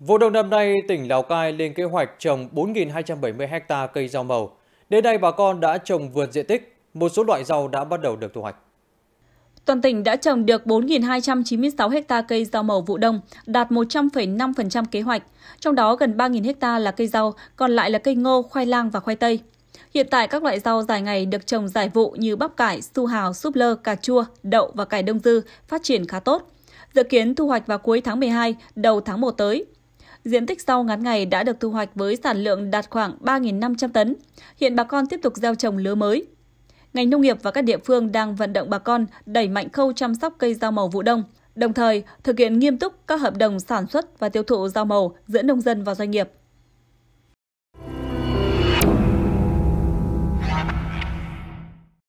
Vụ đông năm nay, tỉnh Lào Cai lên kế hoạch trồng 4.270 ha cây rau màu. Đến đây bà con đã trồng vượt diện tích, một số loại rau đã bắt đầu được thu hoạch. Toàn tỉnh đã trồng được 4.296 ha cây rau màu vụ đông, đạt 100,5% kế hoạch. Trong đó gần 3.000 ha là cây rau, còn lại là cây ngô, khoai lang và khoai tây. Hiện tại các loại rau dài ngày được trồng giải vụ như bắp cải, su hào, súp lơ, cà chua, đậu và cải đông dư phát triển khá tốt. Dự kiến thu hoạch vào cuối tháng 12, đầu tháng 1 tới. Diện tích rau ngắn ngày đã được thu hoạch với sản lượng đạt khoảng 3.500 tấn. Hiện bà con tiếp tục gieo trồng lứa mới. Ngành nông nghiệp và các địa phương đang vận động bà con đẩy mạnh khâu chăm sóc cây rau màu vụ đông, đồng thời thực hiện nghiêm túc các hợp đồng sản xuất và tiêu thụ rau màu giữa nông dân và doanh nghiệp.